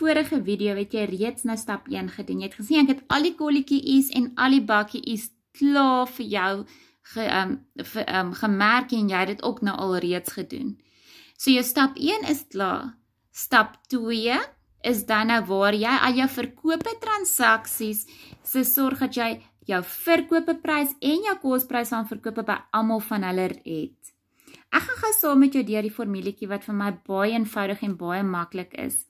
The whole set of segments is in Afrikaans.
vorige video het jy reeds nou stap 1 gedoen. Jy het gesien ek het al die kolletjies en al die bakkies klaar vir jou ge, um, vir, um, gemerk en jy het dit ook nou al reeds gedoen. So jou stap 1 is klaar. Stap 2 is dan nou waar jy al jou verkope transaksies se so sorg dat jy jou verkope prys en jou kosprys van verkope by almal van hulle het. Ek gaan gou saam met jou deur die formuletjie wat vir my baie eenvoudig en baie maklik is.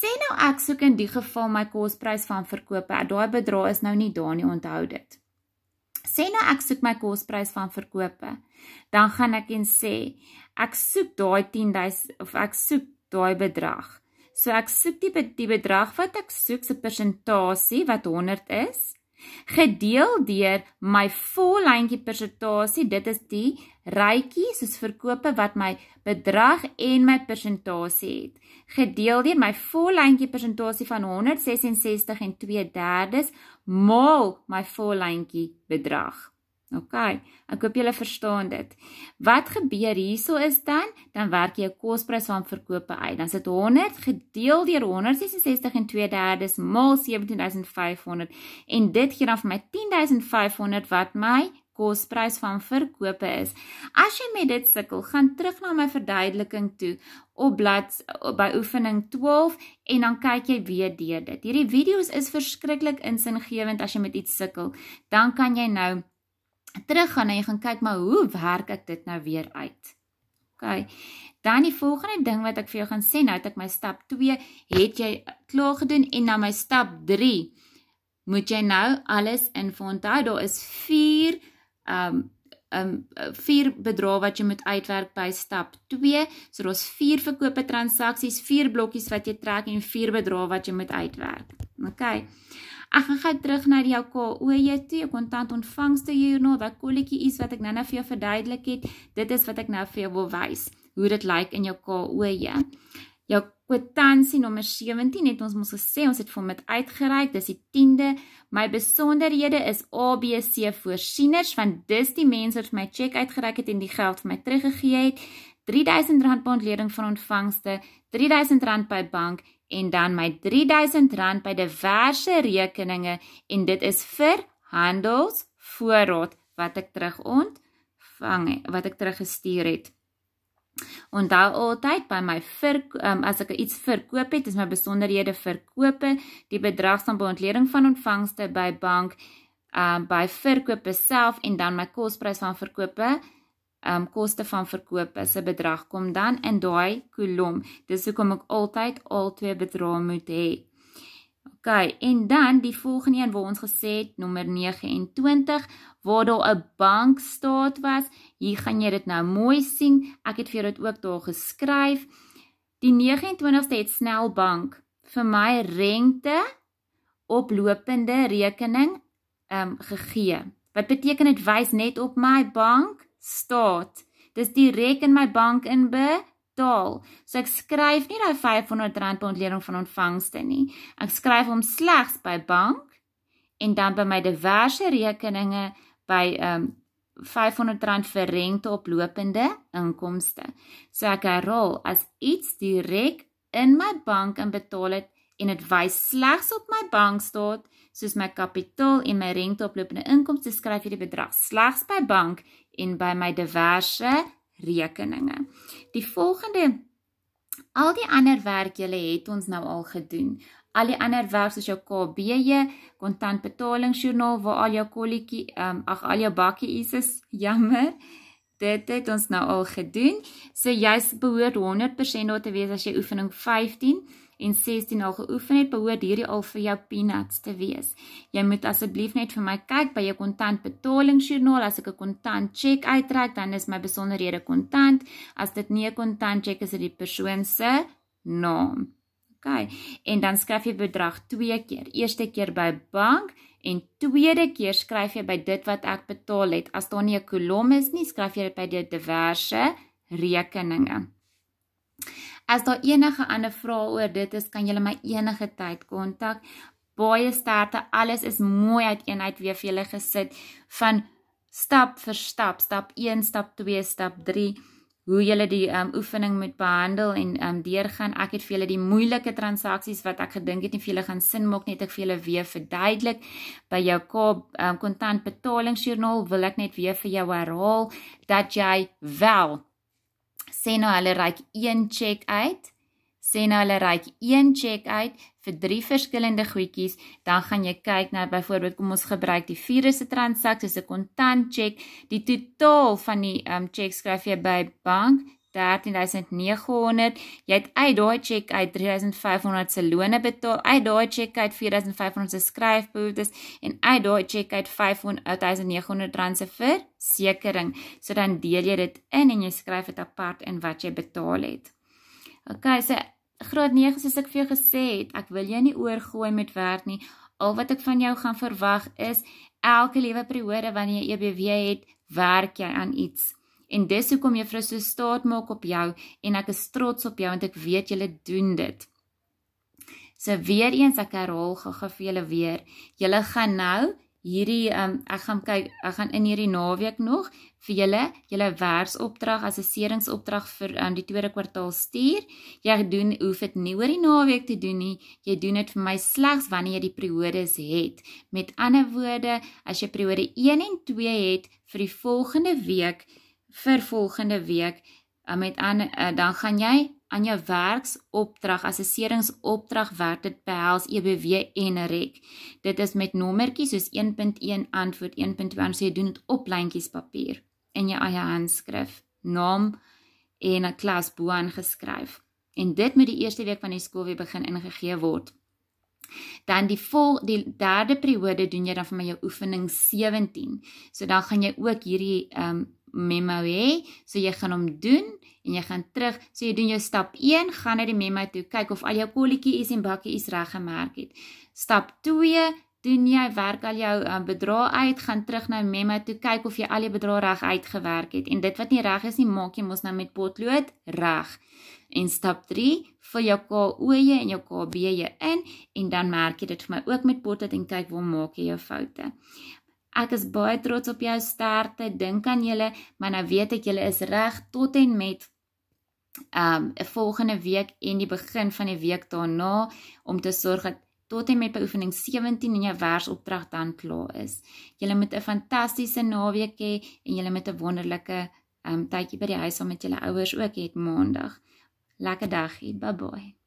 Sê nou ek soek in die geval my kosprys van verkope. Daai bedrag is nou nie daar nie, onthou dit. Sê nou ek soek my kosprys van verkope. Dan gaan ek en sê ek soek daai 10000 of ek soek daai bedrag. So ek soek die, die bedrag wat ek soek se persentasie wat 100 is gedeel deur my vollyntjie persentasie, dit is die rytjie soos verkope wat my bedrag en my persentasie het, gedeel deur my vollyntjie persentasie van 166 en 2/3 maal my vollyntjie bedrag. Ok, ek hoop julle verstaan dit. Wat gebeur hierso is dan, dan werk jy 'n kosprys van verkope uit. Dan sit 100 gedeel deur 166 en 2/3 maal 17500 en dit gee dan vir my 10500 wat my kosprys van verkope is. As jy met dit sukkel, gaan terug na my verduideliking toe op bladsy by oefening 12 en dan kyk jy weer deur dit. Hierdie video's is verskriklik insinggewend as jy met iets sukkel. Dan kan jy nou teruggaan en jy gaan kyk maar hoe werk ek dit nou weer uit. OK. Dan die volgende ding wat ek vir jou gaan sê, nou het ek my stap 2 het jy klaar gedoen en na my stap 3 moet jy nou alles in onthou. Daar is 4 um 'n um, vier ehm, ehm, bedrag wat jy moet uitwerk by stap 2. So daar's vier verkope transaksies, vier blokkies wat jy trek en vier bedrag wat jy moet uitwerk. OK. Ek gaan gou terug na jou KOJT, jou kontant ontvangste journal, daai kolletjie iets wat ek nou-nou vir jou verduidelik het. Dit is wat ek nou vir jou wil wys hoe dit lyk like in jou KOJ jou kwitansie nommer 17 het ons mos gesê ons het vir hom uitgereik dis die 10de my besonderhede is ABC voorsieners want dis die mense wat my cheque uitgereik het en die geld vir my teruggegee het R3000 bondlening van ontvangste R3000 by bank en dan my R3000 by diverse rekeninge en dit is vir handelsvoorraad wat ek terug ontvang wat ek teruggestuur het. Onthou altyd by my vir um, ehm, as ek iets verkoop het, is my besonderhede verkope, die bedrag van beontleding van ontvangste by bank, um by verkoop self en dan my kosprys van verkope, um koste van verkoop is 'n bedrag kom dan in daai kolom. Dis hoekom ek altyd al twee bedrae moet het. OK, en dan die volgende een waar ons gesê het nommer 29 waar daar 'n bank staat was. Hier gaan jy dit nou mooi sien. Ek het vir jou dit ook daar geskryf. Die 29ste het snel bank vir my rente op lopende rekening ehm um, gegee. Wat beteken dit wys net op my bank staat. Dis direk in my bank inbe betaal. So ek skryf nie daai R500 per ontleding van ontvangste nie. Ek skryf hom slegs by bank en dan by my diverse rekeninge by ehm um, R500 vir rente op lopende inkomste. So ek herhaal as iets direk in my bank inbetaal het en dit wys slegs op my bankstaat soos my kapitaal en my renteoplopende inkomste skryf jy die bedrag slegs by bank en by my diverse rekeninge. Die volgende al die ander werk julle het ons nou al gedoen. Al die ander werk soos jou KBJ, kontantbetalingsjoernaal waar al jou kolletjie, ehm um, ag al jou bakkie is is jammer. Dit het ons nou al gedoen. So jy behoort 100% daar te wees as jy oefening 15 en 16 al geoefen het, behoort hierdie al vir jou peanuts te wees. Jy moet asseblief net vir my kyk by jou kontant betalingsjoernaal. As ek 'n kontant cheque uittrek, dan is my besonderhede kontant. As dit nie 'n kontant cheque is, is dit die persoon se naam. OK. En dan skryf jy bedrag twee keer. Eerste keer by bank En tweede keer skryf jy by dit wat ek betaal het. As daar nie 'n kolom is nie, skryf jy dit by die diverse rekeninge. As daar enige ander vrae oor dit is, kan julle my enige tyd kontak. Baie sterkte. Alles is mooi uit eenheid weer vir julle gesit van stap vir stap, stap 1, stap 2, stap 3 hoe julle die um, oefening moet behandel en um, deurgaan. Ek het vir julle die moeilike transaksies wat ek gedink het nie vir julle gaan sin maak net ek vir julle weer verduidelik. By jou kontantbetalingsjoernaal um, wil ek net weer vir jou herhaal dat jy wel sê nou hulle ry een check uit. Sê nou hulle ry een check uit vir drie verskillende goedjies, dan gaan jy kyk na byvoorbeeld kom ons gebruik die vierde transaksie soos 'n kontant check. Die totaal van die ehm um, check skryf jy by bank 13900. Jy het uit daai check uit 3500 se lone betaal. Uit daai check uit 4500 se skryfbehoeftes en uit daai check uit 5900 rand se versekerings. So dan deel jy dit in en jy skryf dit apart in wat jy betaal het. OK, so graad 9 soos ek vir jou gesê het, ek wil jou nie oorgooi met werk nie. Al wat ek van jou gaan verwag is elke lewe periode wanneer jy EBW het, werk jy aan iets. En dis hoekom juffrou so staat maak op jou en ek is trots op jou want ek weet jy doen dit. So weer eens ek herhaal gou-gou vir julle weer. Julle gaan nou hierdie um, ek gaan kyk, ek gaan in hierdie naweek nog vir julle julle werksopdrag as 'n seringsopdrag vir um, die tweede kwartaal stuur. Jy doen hoef dit nie oor die naweek te doen nie. Jy doen dit vir my slegs wanneer jy die periodes het. Met ander woorde, as jy periode 1 en 2 het vir die volgende week, vir volgende week eh, met aan eh, dan gaan jy aan jou werksopdrag assesseringsopdrag word dit behels EBW en REK. Dit is met nommertjies soos 1.1 antwoord 1.2 en so jy doen dit op lyntjies papier in jou eie handskrif, naam en 'n klas bo aangeskryf. En dit moet die eerste week van die skool weer begin ingegee word. Dan die vol die derde periode doen jy dan vir my jou oefening 17. So dan gaan jy ook hierdie ehm um, memo hê. So jy gaan hom doen en jy gaan terug. So jy doen jou stap 1, gaan na die memo toe, kyk of al jou kolletjies en bakkies reg gemerk het. Stap 2 Doen jy werk al jou eh, bedrag uit, gaan terug na memo toe kyk of jy al jou bedrag reg uitgewerk het en dit wat nie reg is nie, maak jy mos nou met potlood reg. En stap 3, vir jou KO'e en jou KB'e in en dan merk jy dit vir my ook met potlood en kyk waar maak jy jou foute. Ek is baie trots op jou sterkte. Dink aan julle, maar nou weet ek julle is reg tot en met um ehm, 'n volgende week en die begin van die week daarna om te sorg dat tot en met beoefening 17 en jou versopdrag dan klaar is. Julle moet 'n fantastiese naweek hê en julle moet 'n wonderlike um tydjie by die huis saam met julle ouers ook hê maandag. Lekker dag hier. Bye bye.